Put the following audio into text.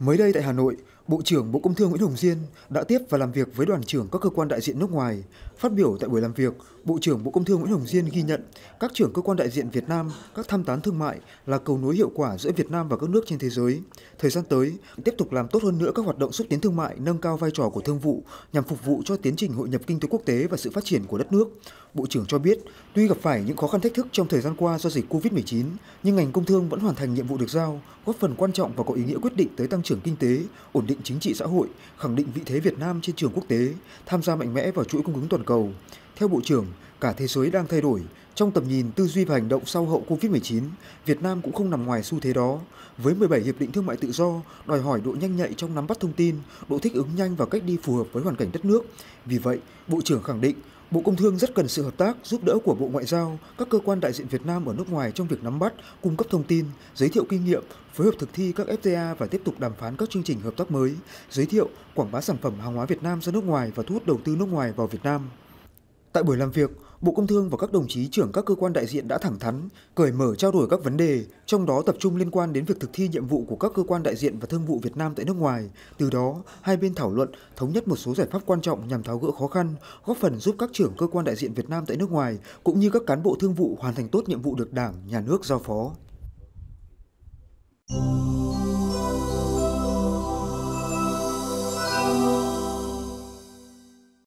Mới đây tại Hà Nội, Bộ trưởng Bộ Công Thương Nguyễn Hồng Diên đã tiếp và làm việc với đoàn trưởng các cơ quan đại diện nước ngoài. Phát biểu tại buổi làm việc, Bộ trưởng Bộ Công Thương Nguyễn Hồng Diên ghi nhận các trưởng cơ quan đại diện Việt Nam, các tham tán thương mại là cầu nối hiệu quả giữa Việt Nam và các nước trên thế giới. Thời gian tới, tiếp tục làm tốt hơn nữa các hoạt động xúc tiến thương mại, nâng cao vai trò của thương vụ nhằm phục vụ cho tiến trình hội nhập kinh tế quốc tế và sự phát triển của đất nước. Bộ trưởng cho biết, tuy gặp phải những khó khăn thách thức trong thời gian qua do dịch COVID-19, nhưng ngành công thương vẫn hoàn thành nhiệm vụ được giao, góp phần quan trọng và có ý nghĩa quyết định tới tăng trưởng kinh tế, ổn định chính trị xã hội, khẳng định vị thế Việt Nam trên trường quốc tế, tham gia mạnh mẽ vào chuỗi cung ứng toàn cầu. Theo Bộ trưởng, cả thế giới đang thay đổi, trong tầm nhìn tư duy và hành động sau hậu Covid-19, Việt Nam cũng không nằm ngoài xu thế đó. Với 17 hiệp định thương mại tự do, đòi hỏi độ nhanh nhạy trong nắm bắt thông tin, độ thích ứng nhanh và cách đi phù hợp với hoàn cảnh đất nước. Vì vậy, Bộ trưởng khẳng định Bộ Công Thương rất cần sự hợp tác, giúp đỡ của Bộ Ngoại giao, các cơ quan đại diện Việt Nam ở nước ngoài trong việc nắm bắt, cung cấp thông tin, giới thiệu kinh nghiệm, phối hợp thực thi các FTA và tiếp tục đàm phán các chương trình hợp tác mới, giới thiệu, quảng bá sản phẩm hàng hóa Việt Nam ra nước ngoài và thu hút đầu tư nước ngoài vào Việt Nam. Tại buổi làm việc, Bộ Công Thương và các đồng chí trưởng các cơ quan đại diện đã thẳng thắn, cởi mở trao đổi các vấn đề, trong đó tập trung liên quan đến việc thực thi nhiệm vụ của các cơ quan đại diện và thương vụ Việt Nam tại nước ngoài. Từ đó, hai bên thảo luận, thống nhất một số giải pháp quan trọng nhằm tháo gỡ khó khăn, góp phần giúp các trưởng cơ quan đại diện Việt Nam tại nước ngoài cũng như các cán bộ thương vụ hoàn thành tốt nhiệm vụ được Đảng, Nhà nước giao phó.